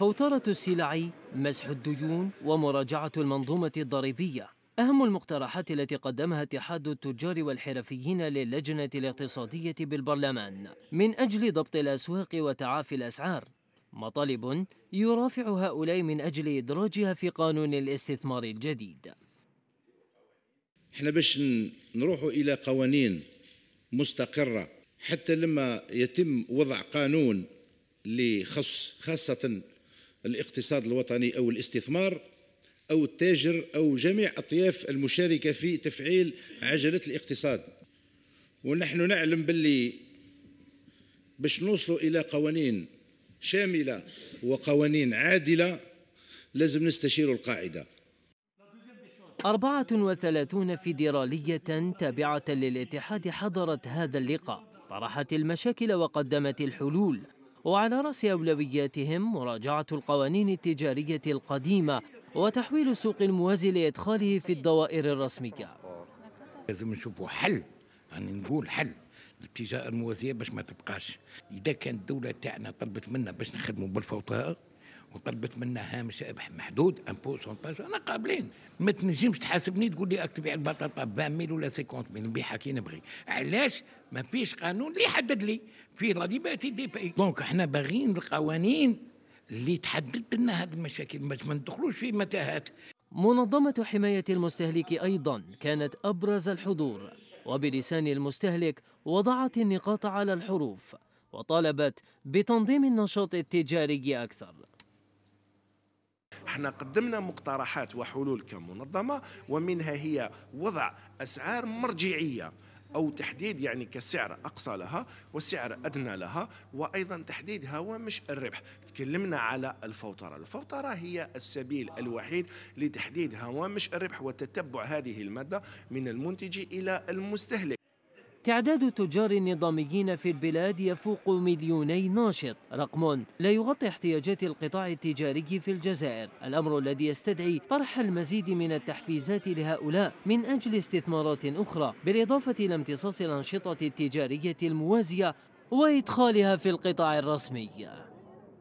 فوترة السلع مسح الديون ومراجعة المنظومة الضريبية أهم المقترحات التي قدمها اتحاد التجار والحرفيين للجنة الاقتصادية بالبرلمان من أجل ضبط الأسواق وتعافي الأسعار مطالب يرافع هؤلاء من أجل إدراجها في قانون الاستثمار الجديد احنا باش نروحوا إلى قوانين مستقرة حتى لما يتم وضع قانون لخص خاصة الاقتصاد الوطني أو الاستثمار أو التاجر أو جميع أطياف المشاركة في تفعيل عجلة الاقتصاد ونحن نعلم باللي باش نوصلوا إلى قوانين شاملة وقوانين عادلة لازم نستشيروا القاعدة 34 فيدرالية تابعة للاتحاد حضرت هذا اللقاء طرحت المشاكل وقدمت الحلول وعلى رأس أولوياتهم مراجعة القوانين التجارية القديمة وتحويل السوق الموازي لإدخاله في الدوائر الرسمية لازم نشوفوا حل يعني نقول حل للتجارة الموازية باش ما تبقاش إذا كانت الدولة تاعنا طلبت منا باش نخدموا بالفوطة وطلبت منا هامش محدود ان بورسونتاج انا قابلين ما تنجمش تحاسبني تقول لي اكتبي على البطاطا ب 100 ولا 50000 نبيعها كي نبغي علاش ما فيش قانون اللي يحدد لي في لا ليبرتي دي باي دونك احنا باغيين القوانين اللي تحدد لنا هذه المشاكل ما ندخلوش في متاهات منظمة حماية المستهلك أيضا كانت أبرز الحضور وبلسان المستهلك وضعت النقاط على الحروف وطالبت بتنظيم النشاط التجاري أكثر احنا قدمنا مقترحات وحلول كمنظمه ومنها هي وضع اسعار مرجعيه او تحديد يعني كسعر اقصى لها وسعر ادنى لها وايضا تحديد هوامش الربح تكلمنا على الفوتره الفوتره هي السبيل الوحيد لتحديد هوامش الربح وتتبع هذه الماده من المنتج الى المستهلك تعداد تجار النظاميين في البلاد يفوق مليوني ناشط رقم لا يغطي احتياجات القطاع التجاري في الجزائر الأمر الذي يستدعي طرح المزيد من التحفيزات لهؤلاء من أجل استثمارات أخرى بالإضافة إلى امتصاص الأنشطة التجارية الموازية وإدخالها في القطاع الرسمي